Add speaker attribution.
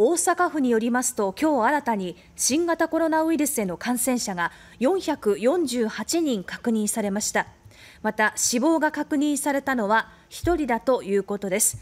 Speaker 1: 大阪府によりますと今日新たに新型コロナウイルスへの感染者が448人確認されましたまた死亡が確認されたのは1人だということです